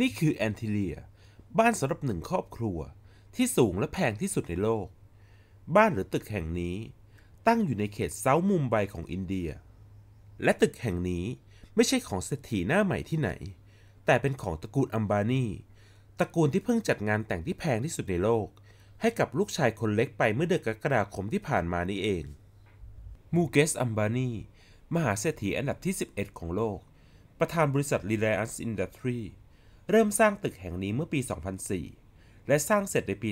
นี่คือแอนติเลียบ้านสำหรับหนึ่งครอบครัวที่สูงและแพงที่สุดในโลก บ้านหรือตึกแห่งนี้ตั้งอยู่ในเขตเซาท์มุมไบของอินเดีย และตึกแห่งนี้ไม่ใช่ของเศรษฐีหน้าใหม่ที่ไหน แต่เป็นของตระกูลอัมบานีตระกูลที่เพิ่งจัดงานแต่งที่แพงที่สุดในโลก ให้กับลูกชายคนเล็กไปเมื่อเดือนกรกฎาคมที่ผ่านมานี้เองมูเกสอัมบานีมหาเศรษฐีอันดับที่ 11 ของโลก ประธานบริษัทลีเลียสอินดัสทรีเริ่มสร้างตึกแห่งนี้เมื่อปี 2004 และสร้างเสร็จในปี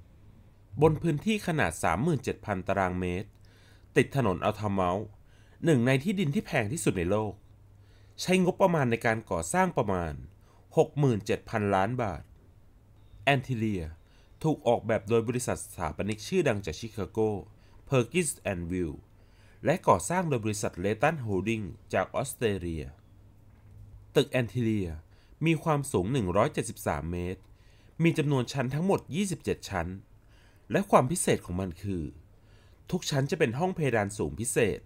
2010 บนพื้นที่ขนาด 37,000 ตารางเมตร ติดถนนอัลทาเมาหนึ่งในที่ดินที่แพงที่สุดในโลก ใช้งบประมาณในการก่อสร้างประมาณ 67,000 ล้านบาทแอนทิเลียถูกออกแบบโดยบริษัทสถาปนิกชื่อดังจากชิคาโก p e r k i n s and w i l และก่อสร้างโดยบริษัทเลตันโฮลดิ้งจากออสเตรเลีย ตึกแอนทิเลียมีความสูง 173 เมตร มีจำนวนชั้นทั้งหมด 27 ชั้น และความพิเศษของมันคือ ทุกชั้นจะเป็นห้องเพดานสูงพิเศษ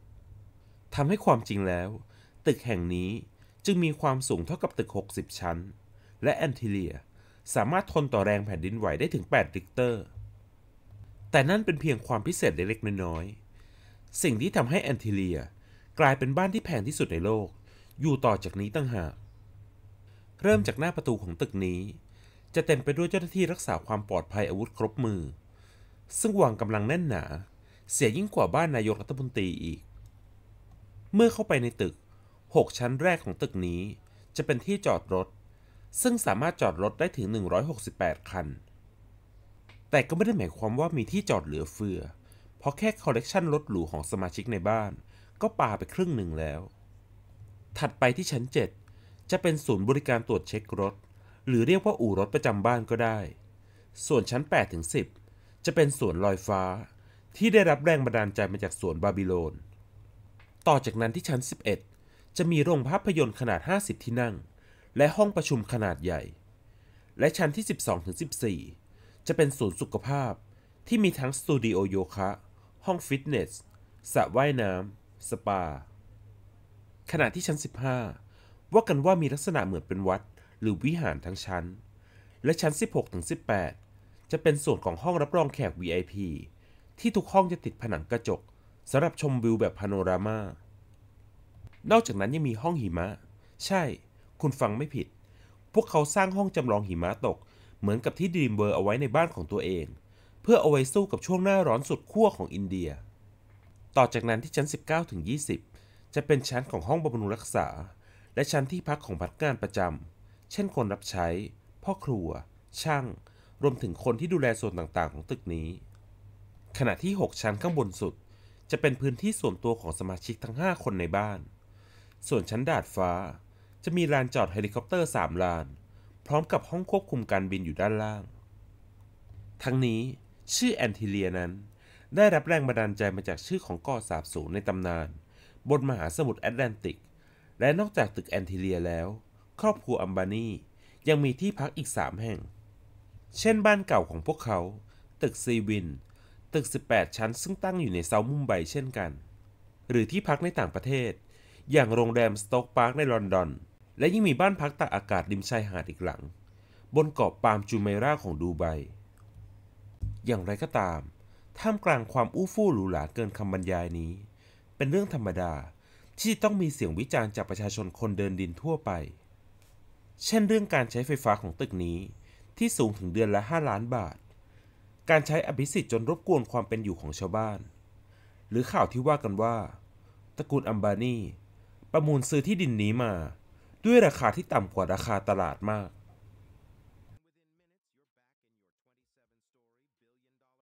ทำให้ความจริงแล้ว ตึกแห่งนี้จึงมีความสูงเท่ากับตึก 60 ชั้น และแอนทิเลียสามารถทนต่อแรงแผ่นดินไหวได้ถึง 8 ริกเตอร์ แต่นั่นเป็นเพียงความพิเศษเล็กๆน้อยๆสิ่งที่ทำให้แอนทิเลียกลายเป็นบ้านที่แพงที่สุดในโลก อยู่ต่อจากนี้ตั้งหากเริ่มจากหน้าประตูของตึกนี้ จะเต็มไปด้วยเจ้าหน้าที่รักษาความปลอดภัยอาวุธครบมือ ซึ่งวางกำลังแน่นหนา เสียยิ่งกว่าบ้านนายกรัฐมนตรีอีก เมื่อเข้าไปในตึก 6 ชั้นแรกของตึกนี้ จะเป็นที่จอดรถ ซึ่งสามารถจอดรถได้ถึง 168 คัน แต่ก็ไม่ได้หมายความว่ามีที่จอดเหลือเฟือเพราะแค่คอลเลกชันรถหรูของสมาชิกในบ้านก็ปาไปครึ่งหนึ่งแล้ว ถัดไปที่ชั้น 7จะเป็นศูนย์บริการตรวจเช็ครถ หรือเรียกว่าอู่รถประจำบ้านก็ได้ ส่วนชั้น8ถึง10 จะเป็นสวนลอยฟ้าที่ได้รับแรงบันดาลใจมาจากสวนบาบิโลน ต่อจากนั้นที่ชั้น 11 จะมีโรงภาพยนตร์ขนาด 50 ที่นั่ง และห้องประชุมขนาดใหญ่ และชั้นที่ 12ถึง14 จะเป็นศูนย์สุขภาพที่มีทั้งสตูดิโอโยคะ ห้องฟิตเนสสระว่ายน้ำสปาขณะที่ชั้น 15ว่ากันว่ามีลักษณะเหมือนเป็นวัด หรือวิหารทั้งชั้น และชั้น 16-18ถึง18จะเป็นส่วนของห้องรับรองแขก VIP ที่ทุกห้องจะติดผนังกระจกสำหรับชมวิวแบบพาโนรามานอกจากนั้นยังมีห้องหิมะ ใช่ คุณฟังไม่ผิด พวกเขาสร้างห้องจำลองหิมะตกเหมือนกับที่ดีมเบอร์เอาไว้ในบ้านของตัวเอง เพื่อเอาไว้สู้กับช่วงหน้าร้อนสุดขั้วของอินเดีย ต่อจากนั้นที่ชั้น 19-20 จะเป็นชั้นของห้องบำรุงรักษาและชั้นที่พักของพนักงานประจำเช่นคนรับใช้ พ่อครัว ช่าง รวมถึงคนที่ดูแลส่วนต่างๆ ของตึกนี้ ขณะที่ 6 ชั้นข้างบนสุด จะเป็นพื้นที่ส่วนตัวของสมาชิกทั้ง 5 คนในบ้าน ส่วนชั้นดาดฟ้า จะมีลานจอดเฮลิคอปเตอร์ 3 ลาน พร้อมกับห้องควบคุมการบินอยู่ด้านล่าง ทั้งนี้ชื่อแอนทิเลียนั้น ได้รับแรงบันดาลใจมาจากชื่อของเกาะสาบสูงในตำนาน บนมหาสมุทรแอตแลนติกและนอกจากตึกแอนทิเลียแล้ว ครอบครัวอัมบานียังมีที่พักอีก 3 แห่ง เช่นบ้านเก่าของพวกเขา ตึกซีวิน ตึก 18 ชั้นซึ่งตั้งอยู่ในเซาท์มุมไบเช่นกัน หรือที่พักในต่างประเทศ อย่างโรงแรมสโต๊กพาร์คในลอนดอน และยังมีบ้านพักตากอากาศริมชายหาดอีกหลัง บนเกาะปาล์มจูเมราของดูไบอย่างไรก็ตามท่ามกลางความอู้ฟู่หรูหราเกินคำบรรยายนี้ เป็นเรื่องธรรมดาที่ต้องมีเสียงวิจารณ์จากประชาชนคนเดินดินทั่วไป เช่นเรื่องการใช้ไฟฟ้าของตึกนี้ที่สูงถึงเดือนละ 5 ล้านบาท การใช้อภิสิทธิ์จนรบกวนความเป็นอยู่ของชาวบ้าน หรือข่าวที่ว่ากันว่า ตระกูลอัมบานี ประมูลซื้อที่ดินนี้มา ด้วยราคาที่ต่ำกว่าราคาตลาดมาก